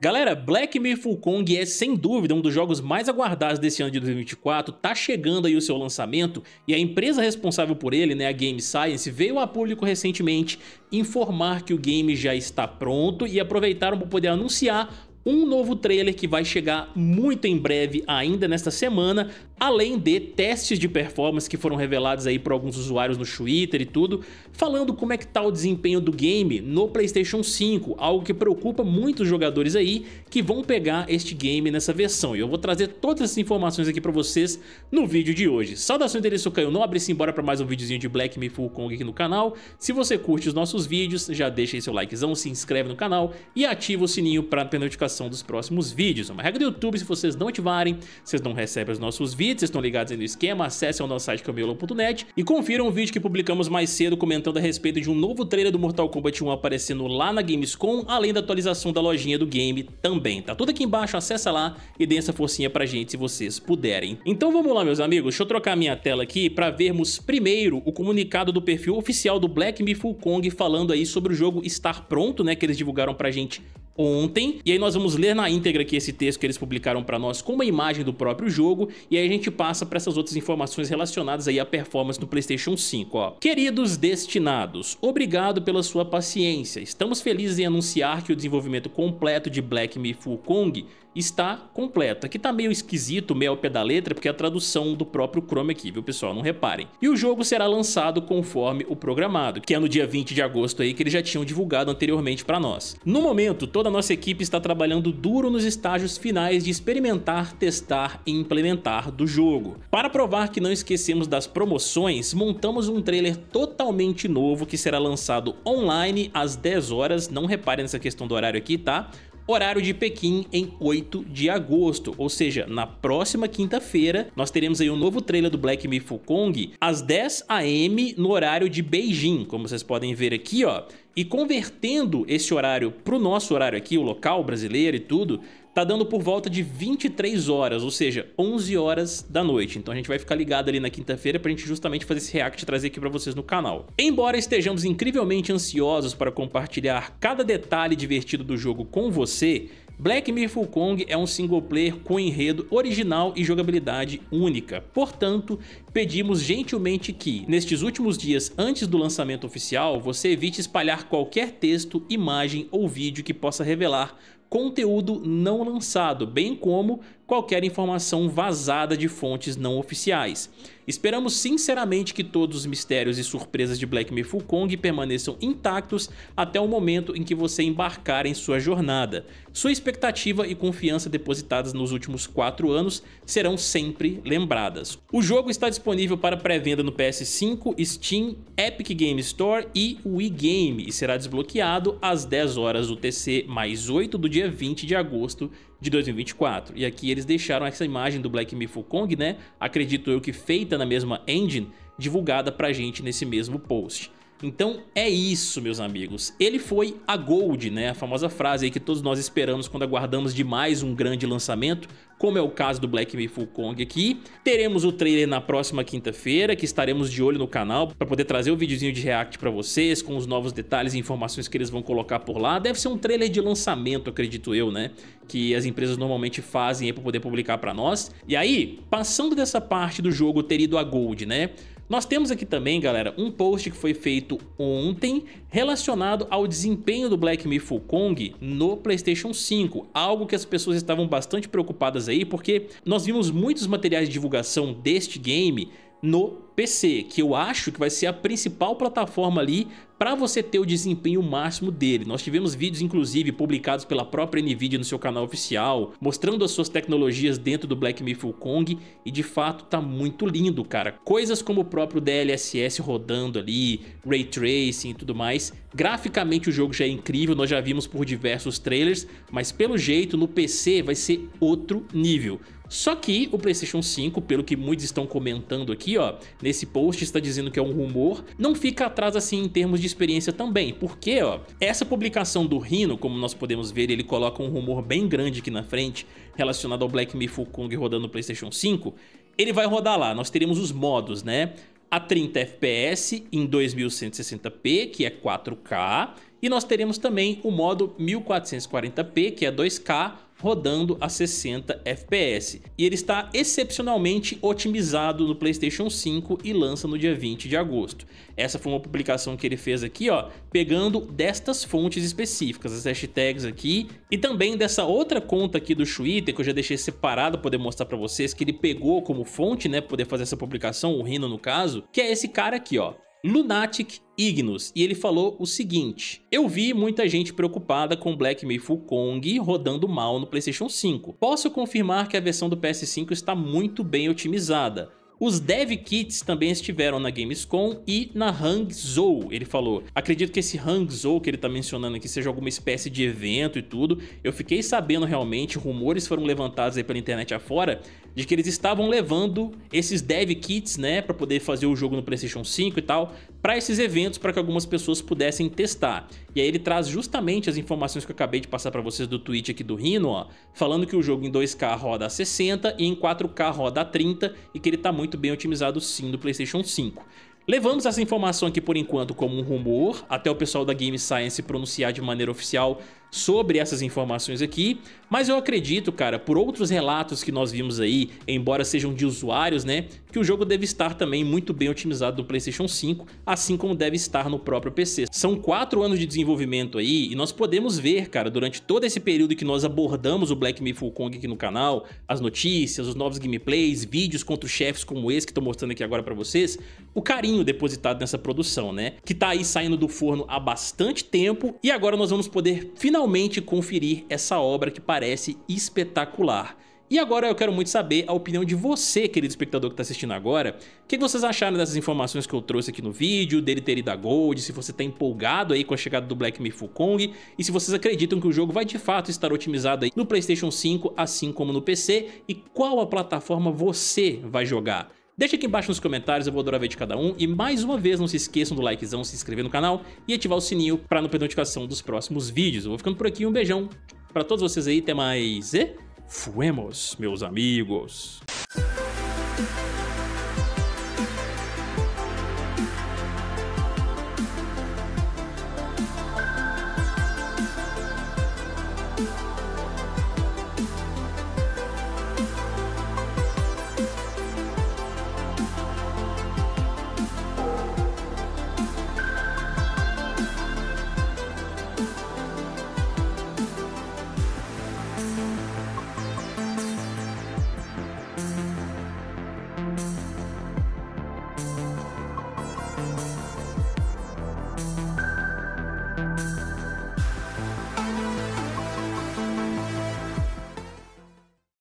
Galera, Black Full Kong é sem dúvida um dos jogos mais aguardados desse ano de 2024, tá chegando aí o seu lançamento e a empresa responsável por ele, né, a Game Science, veio a público recentemente informar que o game já está pronto e aproveitaram para poder anunciar um novo trailer que vai chegar muito em breve ainda nesta semana, além de testes de performance que foram revelados aí por alguns usuários no Twitter e tudo, falando como é que tá o desempenho do game no Playstation 5, algo que preocupa muitos jogadores aí que vão pegar este game nessa versão, e eu vou trazer todas essas informações aqui pra vocês no vídeo de hoje. Saudações deles sou Caio Nobre, simbora pra mais um videozinho de Black Me Full Kong aqui no canal, se você curte os nossos vídeos, já deixa aí seu likezão, se inscreve no canal e ativa o sininho pra ter notificação notificação dos próximos vídeos. É uma regra do YouTube, se vocês não ativarem, vocês não recebem os nossos vídeos, vocês estão ligados aí no esquema, acessem o nosso site cambiolo.net é e confiram o vídeo que publicamos mais cedo comentando a respeito de um novo trailer do Mortal Kombat 1 aparecendo lá na Gamescom, além da atualização da lojinha do game também. Tá tudo aqui embaixo, acessa lá e dê essa forcinha pra gente se vocês puderem. Então vamos lá, meus amigos, deixa eu trocar minha tela aqui pra vermos primeiro o comunicado do perfil oficial do Black Me Full Kong falando aí sobre o jogo estar pronto, né, que eles divulgaram pra gente ontem. E aí nós vamos ler na íntegra aqui esse texto que eles publicaram para nós com uma imagem do próprio jogo e aí a gente passa para essas outras informações relacionadas aí à performance do PlayStation 5, ó. Queridos destinados, obrigado pela sua paciência. Estamos felizes em anunciar que o desenvolvimento completo de Black Me Full Kong está completo. Aqui tá meio esquisito, meio ao pé da letra, porque é a tradução do próprio Chrome aqui, viu pessoal? Não reparem. E o jogo será lançado conforme o programado, que é no dia 20 de agosto aí que eles já tinham divulgado anteriormente para nós. No momento, toda toda a nossa equipe está trabalhando duro nos estágios finais de experimentar, testar e implementar do jogo. Para provar que não esquecemos das promoções, montamos um trailer totalmente novo que será lançado online às 10 horas, não reparem nessa questão do horário aqui, tá? horário de Pequim em 8 de agosto, ou seja, na próxima quinta-feira nós teremos aí um novo trailer do Black Myth Kong às 10 am no horário de Beijing, como vocês podem ver aqui ó, e convertendo esse horário para o nosso horário aqui, o local brasileiro e tudo, tá dando por volta de 23 horas, ou seja, 11 horas da noite. Então a gente vai ficar ligado ali na quinta-feira para a gente justamente fazer esse react e trazer aqui para vocês no canal. Embora estejamos incrivelmente ansiosos para compartilhar cada detalhe divertido do jogo com você, Black Mirror Kong é um single player com enredo original e jogabilidade única. Portanto, pedimos gentilmente que, nestes últimos dias antes do lançamento oficial, você evite espalhar qualquer texto, imagem ou vídeo que possa revelar conteúdo não lançado, bem como qualquer informação vazada de fontes não oficiais. Esperamos sinceramente que todos os mistérios e surpresas de Black Myth Kong permaneçam intactos até o momento em que você embarcar em sua jornada. Sua expectativa e confiança depositadas nos últimos 4 anos serão sempre lembradas. O jogo está disponível para pré-venda no PS5, Steam, Epic Games Store e Wii Game e será desbloqueado às 10 horas do TC mais 8 do dia 20 de agosto de 2024. E aqui eles deixaram essa imagem do Black Myth Kong, né? Acredito eu que feita na mesma engine, divulgada pra gente nesse mesmo post. Então é isso, meus amigos. Ele foi a Gold, né? A famosa frase aí que todos nós esperamos quando aguardamos demais um grande lançamento, como é o caso do Black Myth Kong aqui. Teremos o trailer na próxima quinta-feira, que estaremos de olho no canal para poder trazer o videozinho de react para vocês, com os novos detalhes e informações que eles vão colocar por lá. Deve ser um trailer de lançamento, acredito eu, né? Que as empresas normalmente fazem para poder publicar para nós. E aí, passando dessa parte do jogo ter ido a Gold, né? Nós temos aqui também, galera, um post que foi feito ontem relacionado ao desempenho do Black Myth Kong no PlayStation 5, algo que as pessoas estavam bastante preocupadas aí, porque nós vimos muitos materiais de divulgação deste game no PC, que eu acho que vai ser a principal plataforma ali para você ter o desempenho máximo dele. Nós tivemos vídeos, inclusive, publicados pela própria NVIDIA no seu canal oficial, mostrando as suas tecnologias dentro do Black Myth Kong, e de fato tá muito lindo, cara. Coisas como o próprio DLSS rodando ali, Ray Tracing e tudo mais. Graficamente o jogo já é incrível, nós já vimos por diversos trailers, mas pelo jeito no PC vai ser outro nível. Só que o PlayStation 5, pelo que muitos estão comentando aqui, ó, nesse post está dizendo que é um rumor, não fica atrás assim em termos de experiência também, porque ó, essa publicação do Rino, como nós podemos ver, ele coloca um rumor bem grande aqui na frente relacionado ao Black Myth Kong rodando no PlayStation 5, ele vai rodar lá, nós teremos os modos, né? A 30 FPS em 2160p, que é 4K, e nós teremos também o modo 1440p, que é 2K, rodando a 60 FPS. E ele está excepcionalmente otimizado no PlayStation 5 e lança no dia 20 de agosto. Essa foi uma publicação que ele fez aqui, ó, pegando destas fontes específicas, as hashtags aqui, e também dessa outra conta aqui do Twitter, que eu já deixei separado para poder mostrar para vocês, que ele pegou como fonte, né, poder fazer essa publicação, o Rino no caso, que é esse cara aqui, ó, Lunatic Ignus e ele falou o seguinte: Eu vi muita gente preocupada com Black Mayful Kong rodando mal no PlayStation 5. Posso confirmar que a versão do PS5 está muito bem otimizada. Os dev kits também estiveram na Gamescom e na Hangzhou, ele falou. Acredito que esse Hangzhou que ele tá mencionando aqui seja alguma espécie de evento e tudo. Eu fiquei sabendo realmente, rumores foram levantados aí pela internet afora, de que eles estavam levando esses dev kits, né, para poder fazer o jogo no PlayStation 5 e tal, para esses eventos para que algumas pessoas pudessem testar. E aí ele traz justamente as informações que eu acabei de passar para vocês do tweet aqui do Rhino, ó, falando que o jogo em 2K roda a 60 e em 4K roda a 30 e que ele está muito bem otimizado sim do PlayStation 5. Levamos essa informação aqui por enquanto como um rumor, até o pessoal da Game Science pronunciar de maneira oficial sobre essas informações aqui, mas eu acredito, cara, por outros relatos que nós vimos aí, embora sejam de usuários, né, que o jogo deve estar também muito bem otimizado no PlayStation 5, assim como deve estar no próprio PC. São quatro anos de desenvolvimento aí e nós podemos ver, cara, durante todo esse período que nós abordamos o Black Myth Kong aqui no canal, as notícias, os novos gameplays, vídeos contra os chefes como esse que estou mostrando aqui agora para vocês, o carinho depositado nessa produção, né, que tá aí saindo do forno há bastante tempo e agora nós vamos poder finalmente finalmente conferir essa obra que parece espetacular. E agora eu quero muito saber a opinião de você, querido espectador que está assistindo agora. O que vocês acharam dessas informações que eu trouxe aqui no vídeo, dele ter ido a Gold, se você está empolgado aí com a chegada do Black Myth Wukong, e se vocês acreditam que o jogo vai de fato estar otimizado aí no Playstation 5, assim como no PC, e qual a plataforma você vai jogar. Deixa aqui embaixo nos comentários, eu vou adorar ver de cada um. E mais uma vez, não se esqueçam do likezão, se inscrever no canal e ativar o sininho para não perder notificação dos próximos vídeos. Eu vou ficando por aqui, um beijão para todos vocês aí, até mais e fuemos, meus amigos!